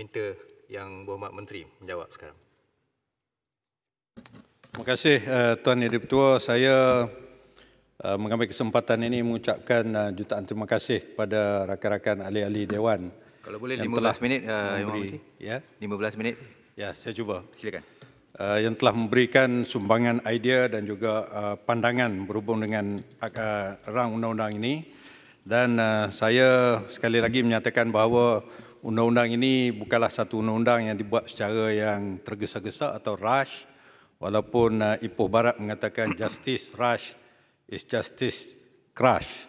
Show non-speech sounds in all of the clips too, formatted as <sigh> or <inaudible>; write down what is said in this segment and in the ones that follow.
minta yang berhormat menteri menjawab sekarang. Terima kasih eh, Tuan Yang Dipertua. Saya eh, mengambil kesempatan ini mengucapkan eh, jutaan terima kasih kepada rakan-rakan ahli-ahli dewan. Kalau boleh 15 telah minit memberi, ya. 15 minit. Ya, saya cuba. Silakan. yang telah memberikan sumbangan idea dan juga pandangan berhubung dengan rang undang-undang ini dan saya sekali lagi menyatakan bahawa undang-undang ini bukanlah satu undang-undang yang dibuat secara yang tergesa-gesa atau rush walaupun uh, Ipoh Barat mengatakan <coughs> justice rush is justice crash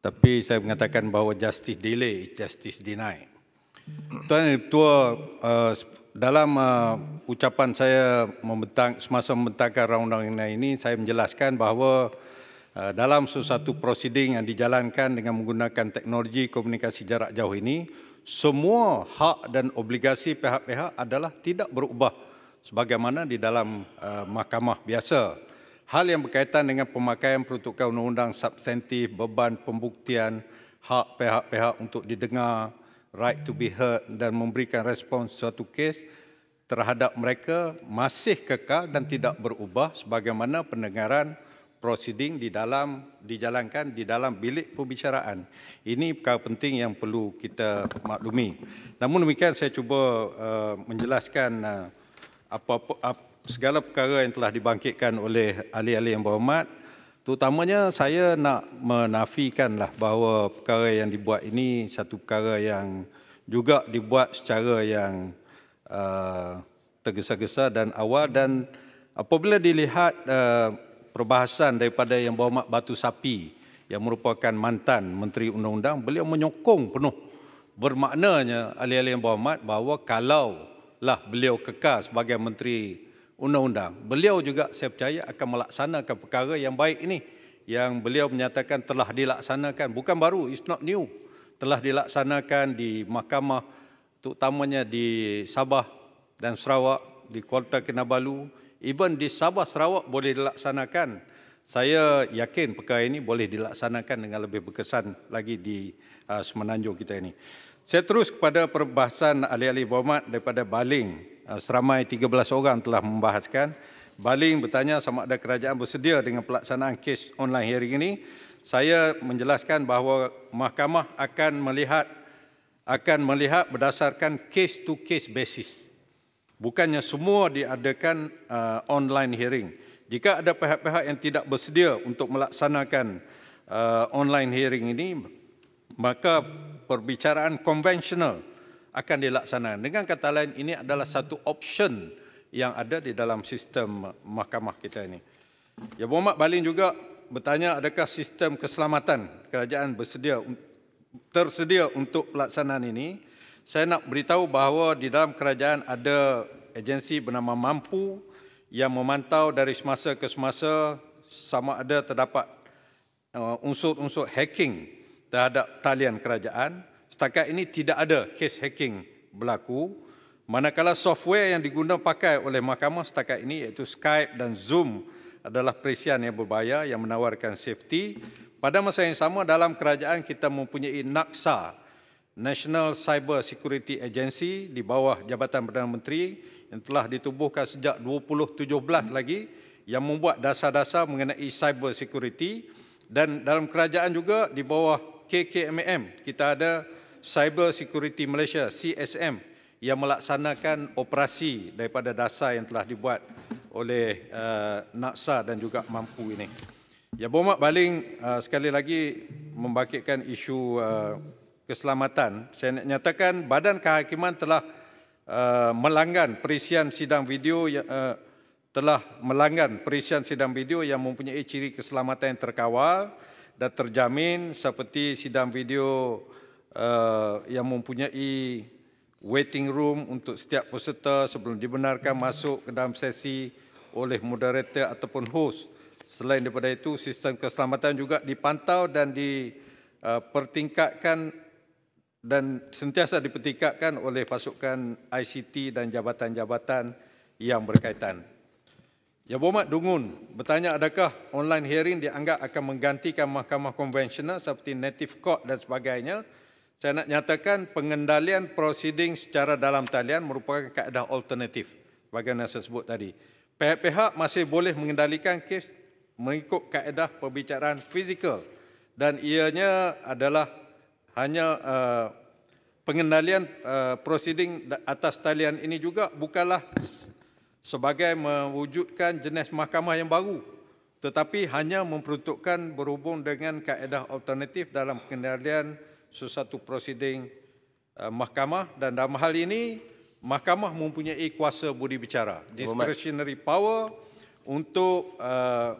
tapi saya mengatakan bahawa justice delay is justice deny hmm. Tuan dan Tua uh, dalam uh, ucapan saya membentang, semasa membentangkan undang-undang ini saya menjelaskan bahawa uh, dalam sesuatu prosiding yang dijalankan dengan menggunakan teknologi komunikasi jarak jauh ini, semua hak dan obligasi pihak-pihak adalah tidak berubah sebagaimana di dalam uh, mahkamah biasa. Hal yang berkaitan dengan pemakaian peruntukan undang-undang substantif, beban pembuktian, hak pihak-pihak untuk didengar, right to be heard dan memberikan respons suatu kes terhadap mereka masih kekal dan tidak berubah sebagaimana pendengaran Proseding di dalam dijalankan di dalam bilik pembicaraan. Ini perkara penting yang perlu kita maklumi. Namun demikian saya cuba uh, menjelaskan eh, apa-apa uh, segala perkara yang telah dibangkitkan oleh ahli-ahli yang berhormat. Terutamanya saya nak menafikanlah bahawa perkara yang dibuat ini satu perkara yang juga dibuat secara yang uh, tergesa-gesa dan awal dan apabila dilihat uh, perbahasan daripada Yang Berhormat Batu Sapi yang merupakan mantan Menteri Undang-Undang, beliau menyokong penuh. Bermaknanya alih-alih yang berhormat bahawa kalau lah beliau kekas sebagai Menteri Undang-Undang, beliau juga saya percaya akan melaksanakan perkara yang baik ini yang beliau menyatakan telah dilaksanakan. Bukan baru, it's not new. Telah dilaksanakan di mahkamah terutamanya di Sabah dan Sarawak, di Kuala Kinabalu, even di Sabah Sarawak boleh dilaksanakan. Saya yakin perkara ini boleh dilaksanakan dengan lebih berkesan lagi di uh, Semenanjung kita ini. Saya terus kepada perbahasan ahli-ahli berhormat daripada Baling. Uh, seramai 13 orang telah membahaskan. Baling bertanya sama ada kerajaan bersedia dengan pelaksanaan kes online hari ini. Saya menjelaskan bahawa mahkamah akan melihat akan melihat berdasarkan case to case basis. Bukannya semua diadakan uh, online hearing. Jika ada pihak-pihak yang tidak bersedia untuk melaksanakan uh, online hearing ini, maka perbicaraan konvensional akan dilaksanakan. Dengan kata lain, ini adalah satu option yang ada di dalam sistem mahkamah kita ini. Ya Muhammad Balin juga bertanya adakah sistem keselamatan kerajaan bersedia tersedia untuk pelaksanaan ini saya nak beritahu bahawa di dalam kerajaan ada agensi bernama Mampu yang memantau dari semasa ke semasa sama ada terdapat uh, unsur-unsur hacking terhadap talian kerajaan. Setakat ini tidak ada kes hacking berlaku. Manakala software yang digunakan pakai oleh mahkamah setakat ini iaitu Skype dan Zoom adalah perisian yang berbahaya yang menawarkan safety. Pada masa yang sama dalam kerajaan kita mempunyai Naksa, National Cyber Security Agency di bawah Jabatan Perdana Menteri yang telah ditubuhkan sejak 2017 lagi yang membuat dasar-dasar mengenai cyber security dan dalam kerajaan juga di bawah KKMM kita ada Cyber Security Malaysia CSM yang melaksanakan operasi daripada dasar yang telah dibuat oleh uh, eh, NAKSA dan juga MAMPU ini. Ya Bomak Baling uh, sekali lagi membangkitkan isu uh, keselamatan, saya nak nyatakan badan kehakiman telah uh, melanggan perisian sidang video yang uh, telah melanggan perisian sidang video yang mempunyai ciri keselamatan yang terkawal dan terjamin seperti sidang video uh, yang mempunyai waiting room untuk setiap peserta sebelum dibenarkan masuk ke dalam sesi oleh moderator ataupun host. Selain daripada itu, sistem keselamatan juga dipantau dan dipertingkatkan uh, dan sentiasa dipetikakan oleh pasukan ICT dan jabatan-jabatan yang berkaitan. Ya berhormat Dungun bertanya adakah online hearing dianggap akan menggantikan mahkamah konvensional seperti native court dan sebagainya. Saya nak nyatakan pengendalian proceeding secara dalam talian merupakan kaedah alternatif bagaimana saya sebut tadi. Pihak-pihak masih boleh mengendalikan kes mengikut kaedah perbicaraan fizikal dan ianya adalah hanya uh, pengendalian uh, proceeding atas talian ini juga bukanlah sebagai mewujudkan jenis mahkamah yang baru tetapi hanya memperuntukkan berhubung dengan kaedah alternatif dalam pengendalian sesuatu proceeding uh, mahkamah dan dalam hal ini mahkamah mempunyai kuasa budi bicara discretionary power untuk uh,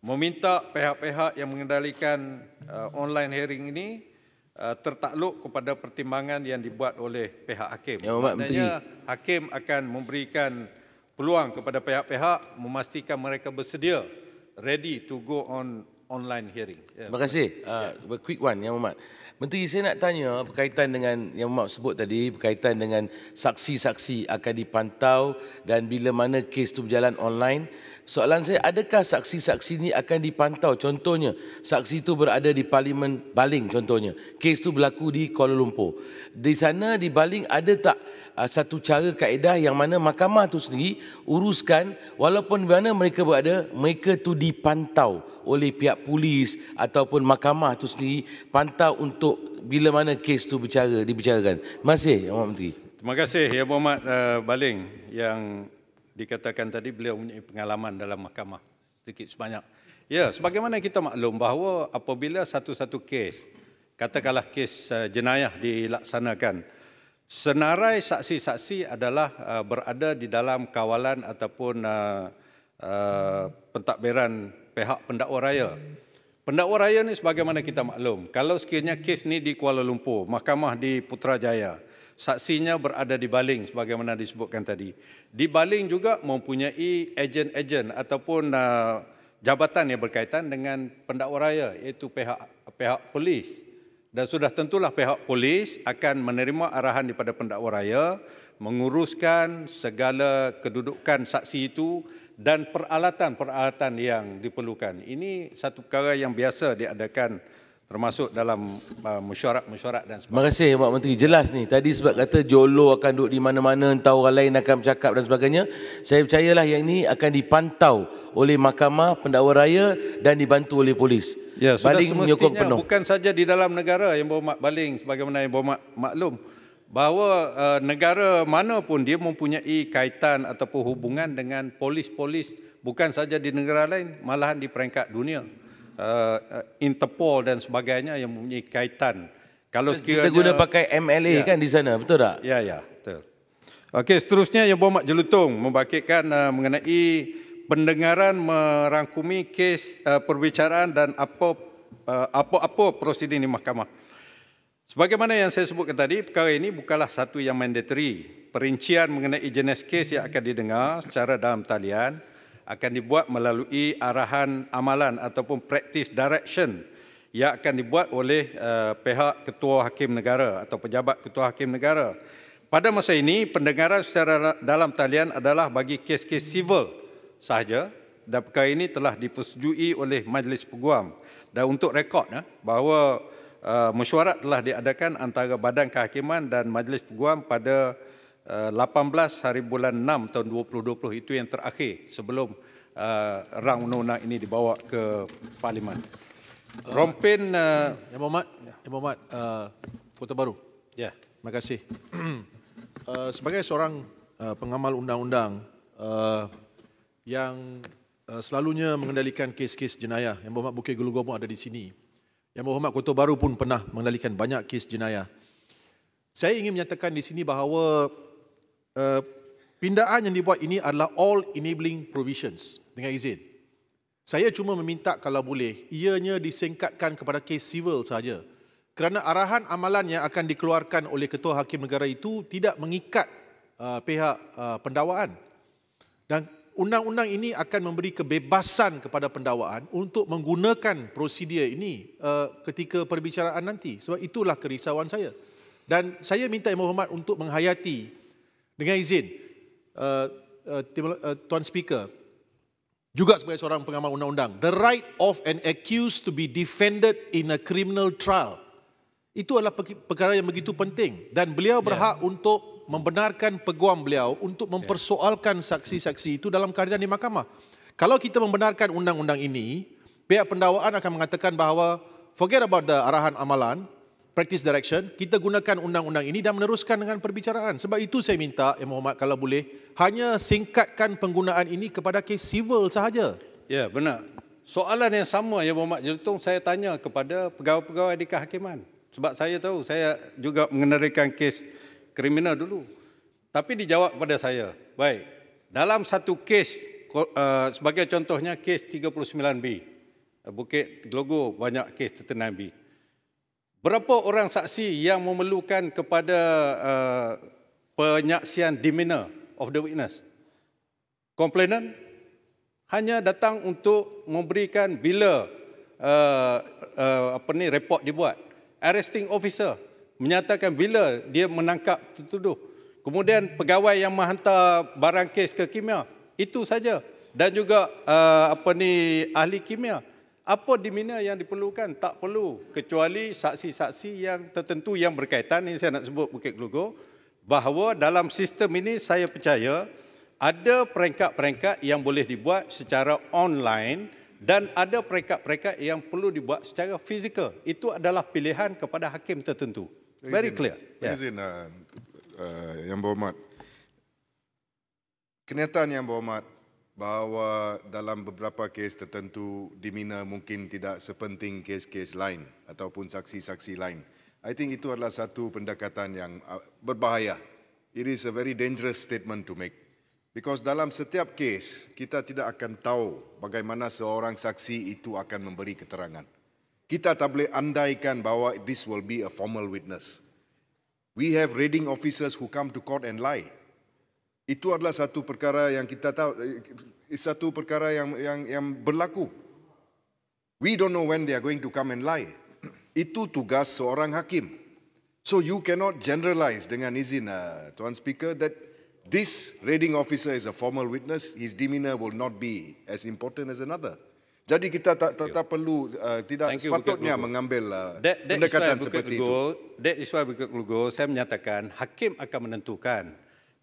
meminta pihak-pihak yang mengendalikan uh, online hearing ini Eh, tertakluk kepada pertimbangan yang dibuat oleh pihak hakim. Ya, Maknanya Menteri. hakim akan memberikan peluang kepada pihak-pihak memastikan mereka bersedia ready to go on online hearing. Yeah. Terima kasih. Uh, yeah. Quick one, Yang Muhammad. Menteri, saya nak tanya berkaitan dengan Yang Muhammad sebut tadi, berkaitan dengan saksi-saksi akan dipantau dan bila mana kes itu berjalan online. Soalan saya, adakah saksi-saksi ini akan dipantau? Contohnya, saksi itu berada di Parlimen Baling contohnya. Kes itu berlaku di Kuala Lumpur. Di sana, di Baling, ada tak uh, satu cara kaedah yang mana mahkamah itu sendiri uruskan walaupun mana mereka berada, mereka itu dipantau oleh pihak pihak polis ataupun mahkamah itu sendiri pantau untuk bila mana kes itu bicara, dibicarakan. Terima kasih, Yang Mohd Menteri. Terima kasih, Yang ya Mohd eh, Baling yang dikatakan tadi beliau punya pengalaman dalam mahkamah sedikit sebanyak. Ya, sebagaimana kita maklum bahawa apabila satu-satu kes, katakanlah kes eh, jenayah dilaksanakan, senarai saksi-saksi adalah eh, berada di dalam kawalan ataupun pentadbiran pihak pendakwa raya. Pendakwa raya ni sebagaimana kita maklum, kalau sekiranya kes ni di Kuala Lumpur, mahkamah di Putrajaya, saksinya berada di Baling sebagaimana disebutkan tadi. Di Baling juga mempunyai ejen-ejen ataupun uh, jabatan yang berkaitan dengan pendakwa raya iaitu pihak pihak polis. Dan sudah tentulah pihak polis akan menerima arahan daripada pendakwa raya menguruskan segala kedudukan saksi itu dan peralatan-peralatan yang diperlukan. Ini satu perkara yang biasa diadakan termasuk dalam uh, mesyuarat-mesyuarat dan sebagainya. Terima kasih Pak Menteri. Jelas ni tadi sebab kata Jolo akan duduk di mana-mana entah orang lain akan bercakap dan sebagainya. Saya percayalah yang ini akan dipantau oleh mahkamah pendakwa raya dan dibantu oleh polis. Ya, sudah baling semestinya penuh. bukan saja di dalam negara yang bermak baling sebagaimana yang bermak maklum bahawa uh, negara mana pun dia mempunyai kaitan ataupun hubungan dengan polis-polis bukan saja di negara lain malahan di peringkat dunia uh, Interpol dan sebagainya yang mempunyai kaitan kalau sekiranya kita guna pakai MLA ya, kan di sana betul tak ya ya betul okey seterusnya yang berhormat jelutong membangkitkan uh, mengenai pendengaran merangkumi kes uh, perbicaraan dan apa uh, apa-apa prosiding di mahkamah Sebagaimana yang saya sebutkan tadi, perkara ini bukanlah satu yang mandatory. Perincian mengenai jenis kes yang akan didengar secara dalam talian akan dibuat melalui arahan amalan ataupun practice direction yang akan dibuat oleh uh, pihak ketua hakim negara atau pejabat ketua hakim negara. Pada masa ini, pendengaran secara dalam talian adalah bagi kes-kes civil sahaja dan perkara ini telah dipersetujui oleh Majlis Peguam. Dan untuk rekod, eh, bahawa uh, mesyuarat telah diadakan antara Badan Kehakiman dan Majlis Peguam pada 18 eh, hari bulan 6 tahun 2020 itu yang terakhir sebelum uh, rang undang ini dibawa ke parlimen. Rompin uh, Yang ya, Mohamad, Yang ya, Mohamad, uh, foto baru. Ya, yeah. terima kasih. uh, <clears throat> sebagai seorang uh, pengamal undang-undang uh, yang uh, selalunya mengendalikan kes-kes jenayah, Yang Mohamad Bukit Gelugor pun ada di sini. Yang Berhormat Kota Baru pun pernah mengendalikan banyak kes jenayah. Saya ingin menyatakan di sini bahawa uh, pindaan yang dibuat ini adalah all enabling provisions dengan izin. Saya cuma meminta kalau boleh ianya disingkatkan kepada kes civil saja. Kerana arahan amalan yang akan dikeluarkan oleh Ketua Hakim Negara itu tidak mengikat uh, pihak uh, pendawaan. Dan undang-undang ini akan memberi kebebasan kepada pendakwaan untuk menggunakan prosedur ini uh, ketika perbicaraan nanti. Sebab itulah kerisauan saya. Dan saya minta Imam Muhammad untuk menghayati dengan izin uh, uh, Tuan Speaker juga sebagai seorang pengamal undang-undang. The right of an accused to be defended in a criminal trial. Itu adalah perkara yang begitu penting. Dan beliau ya. berhak yeah. untuk membenarkan peguam beliau untuk mempersoalkan saksi-saksi itu dalam keadaan di mahkamah. Kalau kita membenarkan undang-undang ini, pihak pendakwaan akan mengatakan bahawa forget about the arahan amalan, practice direction, kita gunakan undang-undang ini dan meneruskan dengan perbicaraan. Sebab itu saya minta, Yang eh, Muhammad kalau boleh, hanya singkatkan penggunaan ini kepada kes civil sahaja. Ya, benar. Soalan yang sama Yang Muhammad Jelutong, saya tanya kepada pegawai-pegawai di kehakiman. Sebab saya tahu, saya juga mengenalikan kes kriminal dulu. Tapi dijawab kepada saya, baik, dalam satu kes, eh, sebagai contohnya kes 39B, eh, Bukit Glogo banyak kes tertentu B. Berapa orang saksi yang memerlukan kepada eh, penyaksian demeanor of the witness? Komplainan hanya datang untuk memberikan bila uh, uh, apa ni report dibuat arresting officer menyatakan bila dia menangkap tertuduh. Kemudian pegawai yang menghantar barang kes ke kimia, itu saja. Dan juga uh, apa ni ahli kimia. Apa dimina yang diperlukan? Tak perlu. Kecuali saksi-saksi yang tertentu yang berkaitan, ini saya nak sebut Bukit Kelugo, bahawa dalam sistem ini saya percaya ada peringkat-peringkat yang boleh dibuat secara online dan ada peringkat-peringkat yang perlu dibuat secara fizikal. Itu adalah pilihan kepada hakim tertentu. Very clear. Yeah. Izin, uh, uh, Yang Berhormat. Kenyataan Yang Berhormat bahawa dalam beberapa kes tertentu di mungkin tidak sepenting kes-kes lain ataupun saksi-saksi lain. I think itu adalah satu pendekatan yang uh, berbahaya. It is a very dangerous statement to make. Because dalam setiap kes, kita tidak akan tahu bagaimana seorang saksi itu akan memberi keterangan kita tak boleh andaikan bahawa this will be a formal witness. We have reading officers who come to court and lie. Itu adalah satu perkara yang kita tahu, eh, satu perkara yang yang yang berlaku. We don't know when they are going to come and lie. Itu tugas seorang hakim. So you cannot generalize dengan izin uh, Tuan Speaker that this reading officer is a formal witness, his demeanor will not be as important as another. Jadi kita tak tak, tak perlu uh, tidak Thank sepatutnya you, mengambil uh, that, that pendekatan seperti Lugo, itu. That is why Bukit Lugo saya menyatakan hakim akan menentukan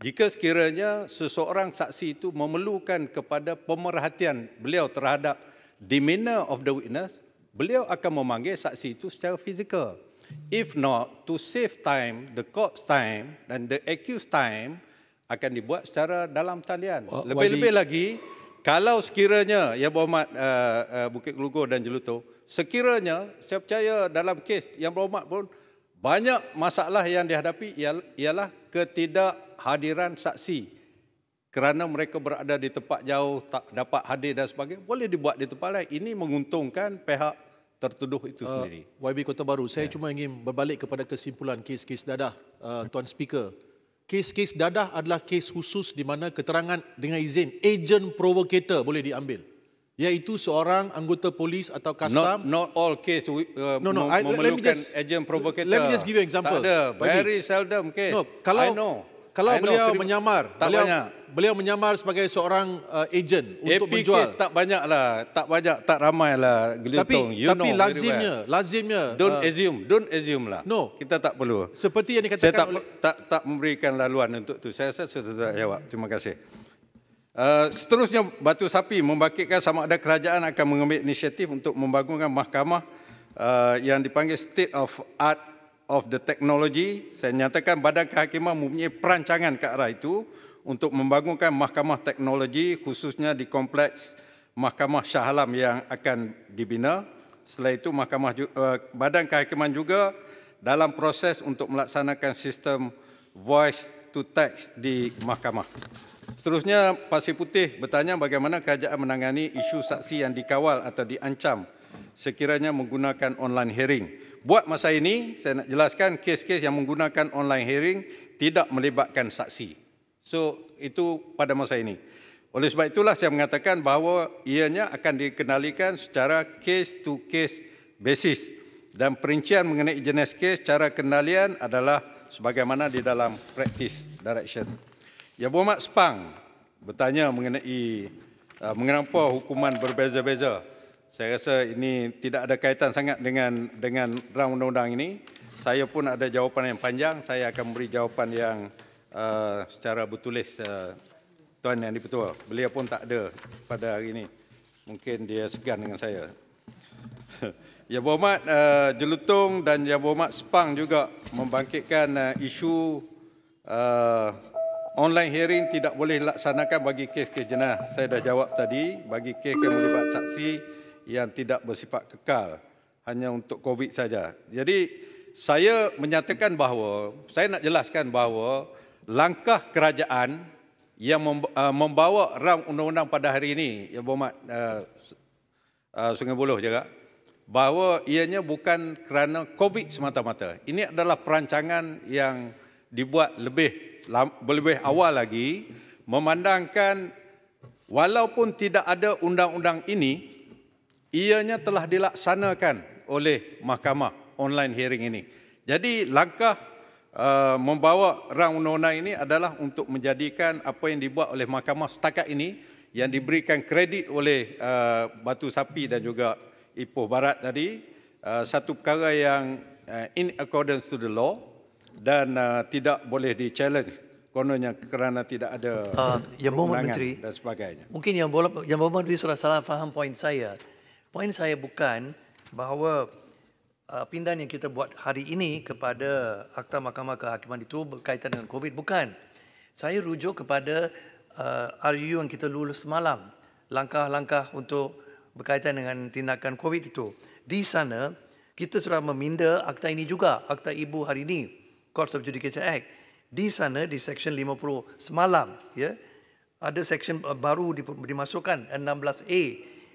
jika sekiranya seseorang saksi itu memerlukan kepada pemerhatian beliau terhadap demeanor of the witness, beliau akan memanggil saksi itu secara fizikal. If not, to save time, the court's time dan the accused time akan dibuat secara dalam talian. Lebih-lebih lagi, kalau sekiranya ya Berhormat uh, eh, uh, eh, Bukit Kelugur dan Jelutong, sekiranya saya percaya dalam kes Yang Berhormat pun banyak masalah yang dihadapi ialah ketidakhadiran saksi kerana mereka berada di tempat jauh tak dapat hadir dan sebagainya boleh dibuat di tempat lain ini menguntungkan pihak tertuduh itu eh, sendiri. Uh, YB Kota Baru saya yeah. cuma ingin berbalik kepada kesimpulan kes-kes dadah uh, tuan speaker kes-kes dadah adalah kes khusus di mana keterangan dengan izin agent provocator boleh diambil iaitu seorang anggota polis atau custom not, not all case uh, no, no, memerlukan agent provocator let me just give you an example tak ada very Bagi. seldom case no, kalau, i know kalau know, beliau menyamar, tak beliau, banyak. Beliau menyamar sebagai seorang uh, agent untuk AP menjual. Case tak banyak lah, tak banyak, tak ramai lah. Tapi, you tapi know lazimnya, well. lazimnya. Don't uh, assume, don't assume lah. No, kita tak perlu. Seperti yang dikatakan. Saya tak, oleh, tak tak memberikan laluan untuk itu. Saya saya sudah saya jawab. Terima kasih. Uh, seterusnya batu sapi membangkitkan sama ada kerajaan akan mengambil inisiatif untuk membangunkan mahkamah uh, yang dipanggil State of Art of the technology, saya nyatakan Badan Kehakiman mempunyai perancangan ke arah itu untuk membangunkan mahkamah teknologi khususnya di kompleks Mahkamah Shah Alam yang akan dibina. Selain itu, mahkamah, eh, Badan Kehakiman juga dalam proses untuk melaksanakan sistem voice to text di mahkamah. Seterusnya, Pak Si Putih bertanya bagaimana kerajaan menangani isu saksi yang dikawal atau diancam sekiranya menggunakan online hearing buat masa ini saya nak jelaskan kes-kes yang menggunakan online hearing tidak melibatkan saksi. So itu pada masa ini. Oleh sebab itulah saya mengatakan bahawa ianya akan dikenalikan secara case to case basis dan perincian mengenai jenis kes cara kenalian adalah sebagaimana di dalam practice direction. Ya Muhammad Spang bertanya mengenai uh, mengenapa hukuman berbeza-beza saya rasa ini tidak ada kaitan sangat dengan dengan rang undang-undang ini. Saya pun ada jawapan yang panjang, saya akan beri jawapan yang uh, secara bertulis uh, Tuan Yang Dipertua. Beliau pun tak ada pada hari ini. Mungkin dia segan dengan saya. <laughs> Ya Berhormat uh, eh, Jelutong dan Ya Berhormat Sepang juga membangkitkan uh, isu uh, online hearing tidak boleh laksanakan bagi kes-kes jenayah. Saya dah jawab tadi, bagi kes yang melibat saksi, yang tidak bersifat kekal hanya untuk COVID saja. Jadi saya menyatakan bahawa saya nak jelaskan bahawa langkah kerajaan yang eh, membawa ram undang-undang pada hari ini ya Bomat uh, eh, uh, eh, Sungai Buloh juga bahawa ianya bukan kerana COVID semata-mata. Ini adalah perancangan yang dibuat lebih lebih awal lagi memandangkan walaupun tidak ada undang-undang ini ianya telah dilaksanakan oleh mahkamah online hearing ini. Jadi langkah uh, membawa rang undang-undang ini adalah untuk menjadikan apa yang dibuat oleh mahkamah setakat ini yang diberikan kredit oleh uh, Batu Sapi dan juga Ipoh Barat tadi uh, satu perkara yang uh, in accordance to the law dan uh, tidak boleh di challenge kononnya kerana tidak ada uh, yang Menteri, dan sebagainya. Mungkin yang boleh yang Menteri sudah salah faham poin saya. Poin saya bukan bahawa uh, pindahan yang kita buat hari ini kepada Akta Mahkamah Kehakiman itu berkaitan dengan COVID. Bukan. Saya rujuk kepada uh, RU yang kita lulus semalam. Langkah-langkah untuk berkaitan dengan tindakan COVID itu. Di sana, kita sudah meminda akta ini juga, akta ibu hari ini, Courts of Judicature Act. Di sana, di Section 50 semalam, ya, ada section uh, baru dimasukkan, 16A,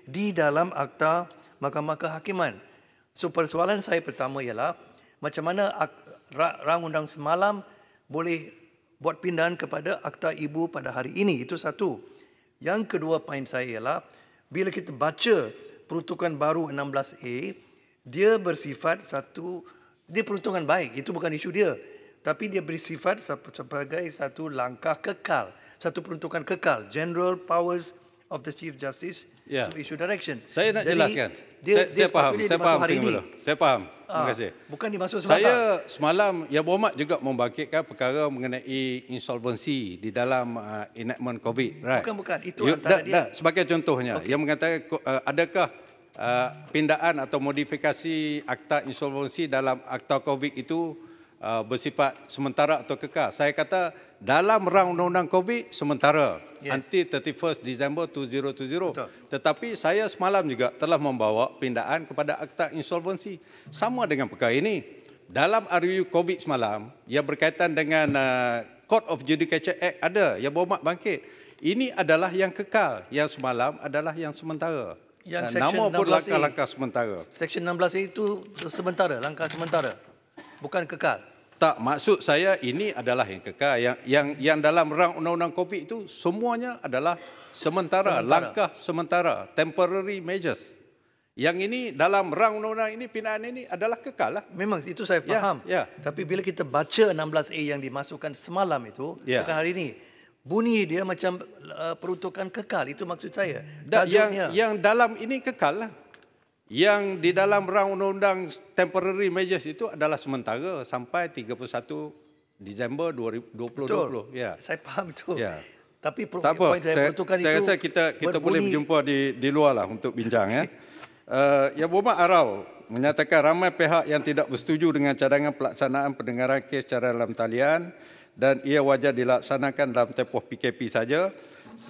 di dalam akta Mahkamah Kehakiman. So persoalan saya pertama ialah macam mana rang undang semalam boleh buat pindahan kepada akta ibu pada hari ini. Itu satu. Yang kedua poin saya ialah bila kita baca peruntukan baru 16A, dia bersifat satu, dia peruntukan baik. Itu bukan isu dia. Tapi dia bersifat sebagai satu langkah kekal. Satu peruntukan kekal. General powers of the Chief Justice yeah. to issue directions. Saya nak jelaskan. Dia, saya, dia saya faham. Saya faham. Hari ini. Saya faham. Terima ah, kasih. Bukan dimaksud semata. Saya semalam ya Berhormat juga membangkitkan perkara mengenai insolvensi di dalam uh, enactment COVID. Right? Bukan, bukan. Itu you, ya, antara da, dia. Da, sebagai contohnya, okay. yang mengatakan uh, adakah uh, pindaan atau modifikasi akta insolvensi dalam akta COVID itu Uh, bersifat sementara atau kekal. Saya kata dalam rang undang-undang COVID sementara yeah. nanti 31 Disember 2020. Betul. Tetapi saya semalam juga telah membawa pindaan kepada akta insolvensi sama dengan perkara ini. Dalam RU COVID semalam yang berkaitan dengan uh, Court of Judicature Act ada yang mak bangkit. Ini adalah yang kekal. Yang semalam adalah yang sementara. Yang nah, uh, nama pun langkah-langkah sementara. Section 16A itu sementara, langkah sementara bukan kekal. Tak maksud saya ini adalah yang kekal yang yang yang dalam rang undang-undang Covid itu semuanya adalah sementara, sementara. langkah sementara temporary measures. Yang ini dalam rang undang-undang ini pindahan ini adalah kekal lah. Memang itu saya ya, faham. Ya, ya. Tapi bila kita baca 16A yang dimasukkan semalam itu ya. bukan hari ini. Bunyi dia macam uh, eh, peruntukan kekal itu maksud saya. Da, yang yang dalam ini kekal lah yang di dalam rang undang-undang temporary measures itu adalah sementara sampai 31 Disember 2020. Betul. Ya. Saya faham itu. Ya. Tapi poin saya perhatikan itu. Saya rasa kita kita boleh berjumpa di di luarlah untuk bincang ya. Uh, <laughs> ya Bomar Arau menyatakan ramai pihak yang tidak bersetuju dengan cadangan pelaksanaan pendengaran kes secara dalam talian dan ia wajar dilaksanakan dalam tempoh PKP saja.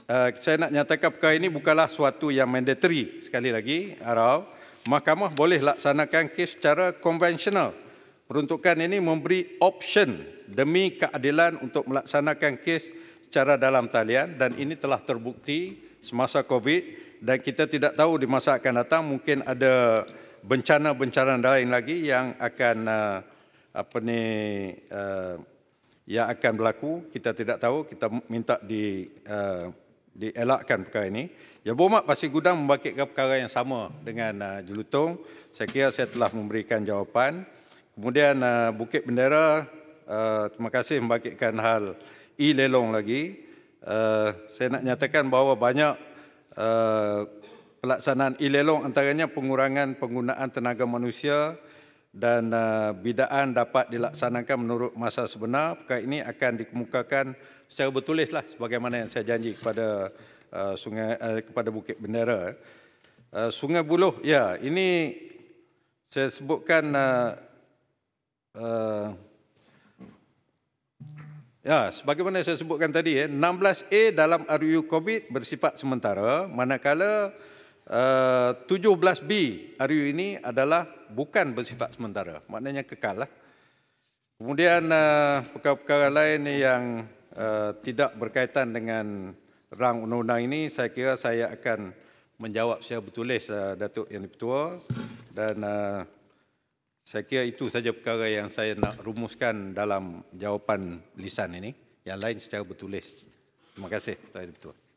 Uh, saya nak nyatakan perkara ini bukanlah suatu yang mandatory sekali lagi Arau mahkamah boleh laksanakan kes secara konvensional. Peruntukan ini memberi option demi keadilan untuk melaksanakan kes secara dalam talian dan ini telah terbukti semasa COVID dan kita tidak tahu di masa akan datang mungkin ada bencana-bencana lain lagi yang akan eh, apa ni eh, yang akan berlaku kita tidak tahu kita minta di eh, dielakkan perkara ini. Ya Bomak pasti Gudang membangkitkan perkara yang sama dengan uh, Julutong. Saya kira saya telah memberikan jawapan. Kemudian uh, Bukit Bendera, uh, terima kasih membangkitkan hal e lagi. Uh, saya nak nyatakan bahawa banyak uh, pelaksanaan e antaranya pengurangan penggunaan tenaga manusia dan uh, bidaan dapat dilaksanakan menurut masa sebenar. Perkara ini akan dikemukakan secara lah, sebagaimana yang saya janji kepada uh, sungai uh, kepada Bukit Bendera. Uh, sungai Buloh ya ini saya sebutkan uh, Uh, ya, sebagaimana saya sebutkan tadi, ya. 16A dalam RU COVID bersifat sementara, manakala uh, 17B RU ini adalah bukan bersifat sementara, maknanya kekal. Lah. Kemudian uh, perkara-perkara lain yang Eh, tidak berkaitan dengan rang undang-undang ini, saya kira saya akan menjawab secara bertulis uh, Datuk Yang Dipertua dan uh, saya kira itu saja perkara yang saya nak rumuskan dalam jawapan lisan ini. Yang lain secara bertulis. Terima kasih Datuk Yang Dipertua.